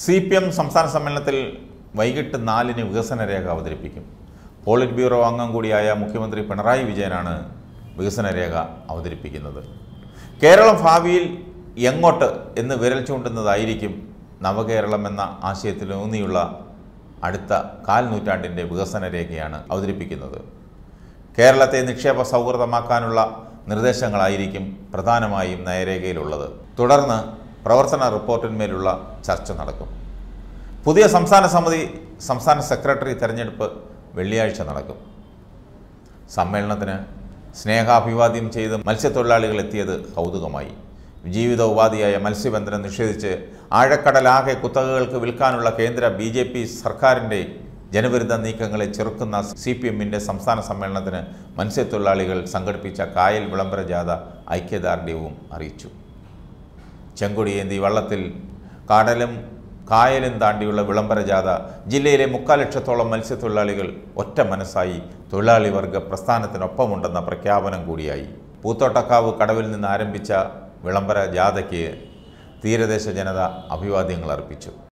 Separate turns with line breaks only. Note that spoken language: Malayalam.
സി പി എം സംസ്ഥാന സമ്മേളനത്തിൽ വൈകിട്ട് നാലിന് വികസന രേഖ അവതരിപ്പിക്കും പോളിറ്റ് ബ്യൂറോ അംഗം കൂടിയായ മുഖ്യമന്ത്രി പിണറായി വിജയനാണ് വികസന രേഖ അവതരിപ്പിക്കുന്നത് കേരളം ഭാവിയിൽ എങ്ങോട്ട് എന്ന് വിരൽ ചൂണ്ടുന്നതായിരിക്കും നവകേരളം എന്ന ആശയത്തിലൂന്നിയുള്ള അടുത്ത കാൽനൂറ്റാണ്ടിൻ്റെ വികസന രേഖയാണ് അവതരിപ്പിക്കുന്നത് കേരളത്തെ നിക്ഷേപ സൗഹൃദമാക്കാനുള്ള നിർദ്ദേശങ്ങളായിരിക്കും പ്രധാനമായും നയരേഖയിലുള്ളത് തുടർന്ന് പ്രവർത്തന റിപ്പോർട്ടിന്മേലുള്ള ചർച്ച നടക്കും പുതിയ സംസ്ഥാന സമിതി സംസ്ഥാന സെക്രട്ടറി തെരഞ്ഞെടുപ്പ് വെള്ളിയാഴ്ച നടക്കും സമ്മേളനത്തിന് സ്നേഹാഭിവാദ്യം ചെയ്ത് മത്സ്യത്തൊഴിലാളികൾ എത്തിയത് കൗതുകമായി ജീവിത ഉപാധിയായ മത്സ്യബന്ധനം നിഷേധിച്ച് ആഴക്കടലാകെ കുത്തകകൾക്ക് വിൽക്കാനുള്ള കേന്ദ്ര ബി ജെ പി സർക്കാരിൻ്റെ ജനവിരുദ്ധ നീക്കങ്ങളെ ചെറുക്കുന്ന സി പി എമ്മിൻ്റെ സംസ്ഥാന സമ്മേളനത്തിന് മത്സ്യത്തൊഴിലാളികൾ സംഘടിപ്പിച്ച കായൽ വിളംബര ജാഥ ഐക്യദാർഢ്യവും അറിയിച്ചു ചെങ്കൊടിയേന്തി വള്ളത്തിൽ കടലും കായലും താണ്ടിയുള്ള വിളംബര ജാഥ ജില്ലയിലെ മുക്കാൽ ലക്ഷത്തോളം മത്സ്യത്തൊഴിലാളികൾ ഒറ്റ മനസ്സായി തൊഴിലാളി വർഗ പ്രസ്ഥാനത്തിനൊപ്പമുണ്ടെന്ന പ്രഖ്യാപനം കൂടിയായി പൂത്തോട്ടക്കാവ് കടവിൽ നിന്ന് ആരംഭിച്ച വിളംബര ജാഥയ്ക്ക് തീരദേശ ജനത അഭിവാദ്യങ്ങൾ അർപ്പിച്ചു